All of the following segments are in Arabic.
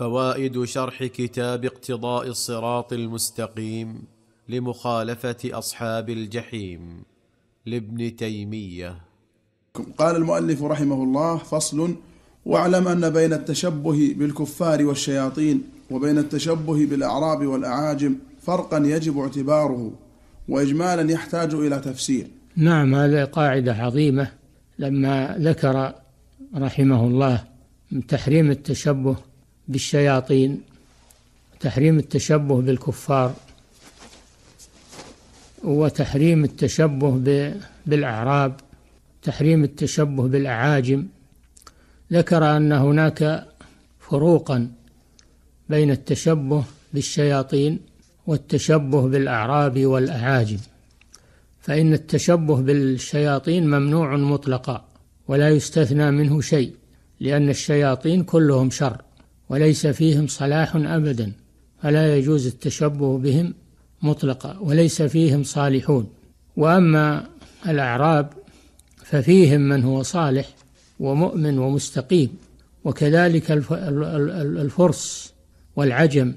فوائد شرح كتاب اقتضاء الصراط المستقيم لمخالفه اصحاب الجحيم لابن تيميه قال المؤلف رحمه الله فصل واعلم ان بين التشبه بالكفار والشياطين وبين التشبه بالاعراب والاعاجم فرقا يجب اعتباره واجمالا يحتاج الى تفسير نعم هذه قاعده عظيمه لما ذكر رحمه الله من تحريم التشبه بالشياطين تحريم التشبه بالكفار وتحريم التشبه بالأعراب تحريم التشبه بالأعاجم ذكر أن هناك فروقا بين التشبه بالشياطين والتشبه بالأعراب والأعاجم فإن التشبه بالشياطين ممنوع مطلقا ولا يستثنى منه شيء لأن الشياطين كلهم شر وليس فيهم صلاح أبدا فلا يجوز التشبه بهم مطلقا وليس فيهم صالحون وأما الأعراب ففيهم من هو صالح ومؤمن ومستقيم وكذلك الفرس والعجم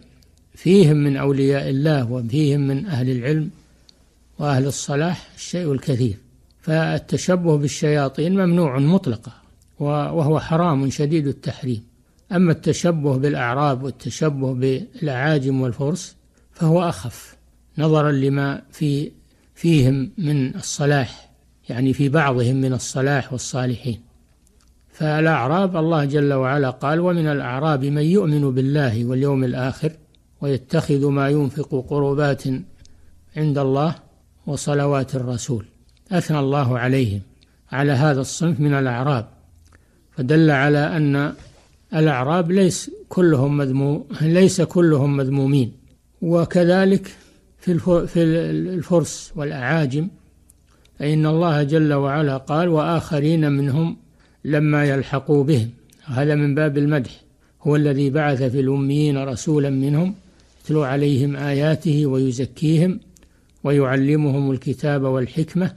فيهم من أولياء الله وفيهم من أهل العلم وأهل الصلاح الشيء الكثير فالتشبه بالشياطين ممنوع مطلقا وهو حرام شديد التحريم أما التشبه بالأعراب والتشبه بالأعاجم والفرس فهو أخف نظرا لما في فيهم من الصلاح يعني في بعضهم من الصلاح والصالحين فالأعراب الله جل وعلا قال ومن الأعراب من يؤمن بالله واليوم الآخر ويتخذ ما ينفق قربات عند الله وصلوات الرسول أثنى الله عليهم على هذا الصنف من الأعراب فدل على أن الأعراب ليس كلهم مذموم ليس كلهم مذمومين وكذلك في في الفرس والأعاجم فإن الله جل وعلا قال وآخرين منهم لما يلحقوا بهم هذا من باب المدح هو الذي بعث في الأميين رسولا منهم يتلو عليهم آياته ويزكيهم ويعلمهم الكتاب والحكمة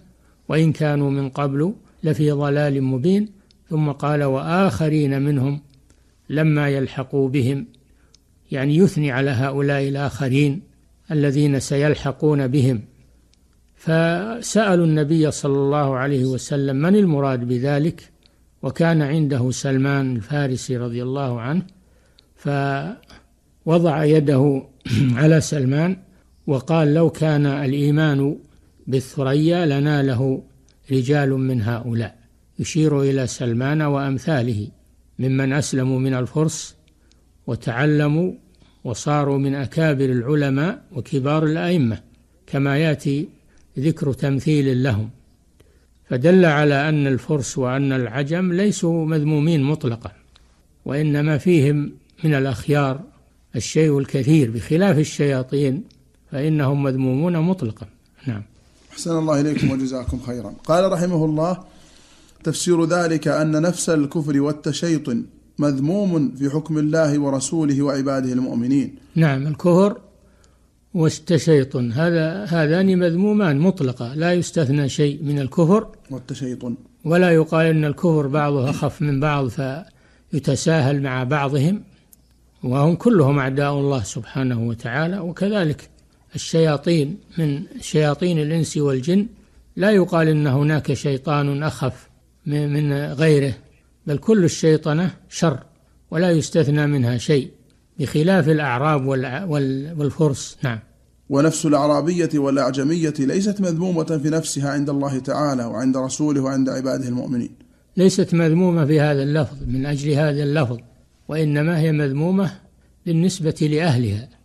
وإن كانوا من قبل لفي ضلال مبين ثم قال وآخرين منهم لما يلحقوا بهم يعني يثني على هؤلاء الآخرين الذين سيلحقون بهم فسألوا النبي صلى الله عليه وسلم من المراد بذلك وكان عنده سلمان الفارسي رضي الله عنه فوضع يده على سلمان وقال لو كان الإيمان بالثريا لناله رجال من هؤلاء يشير إلى سلمان وأمثاله ممن أسلموا من الفرس وتعلموا وصاروا من أكابر العلماء وكبار الأئمة كما يأتي ذكر تمثيل لهم فدل على أن الفرس وأن العجم ليسوا مذمومين مطلقا وإنما فيهم من الأخيار الشيء الكثير بخلاف الشياطين فإنهم مذمومون مطلقا نعم أحسن الله إليكم وجزاكم خيرا قال رحمه الله تفسير ذلك أن نفس الكفر والتشيطن مذموم في حكم الله ورسوله وعباده المؤمنين نعم الكفر والتشيطن هذا هذان مذمومان مطلقة لا يستثنى شيء من الكفر والتشيطن ولا يقال أن الكفر بعضه أخف من بعض فيتساهل مع بعضهم وهم كلهم أعداء الله سبحانه وتعالى وكذلك الشياطين من شياطين الإنس والجن لا يقال أن هناك شيطان أخف من غيره بل كل الشيطنة شر ولا يستثنى منها شيء بخلاف الأعراب والفرس نعم ونفس الأعرابية والأعجمية ليست مذمومة في نفسها عند الله تعالى وعند رسوله وعند عباده المؤمنين ليست مذمومة في هذا اللفظ من أجل هذا اللفظ وإنما هي مذمومة بالنسبة لأهلها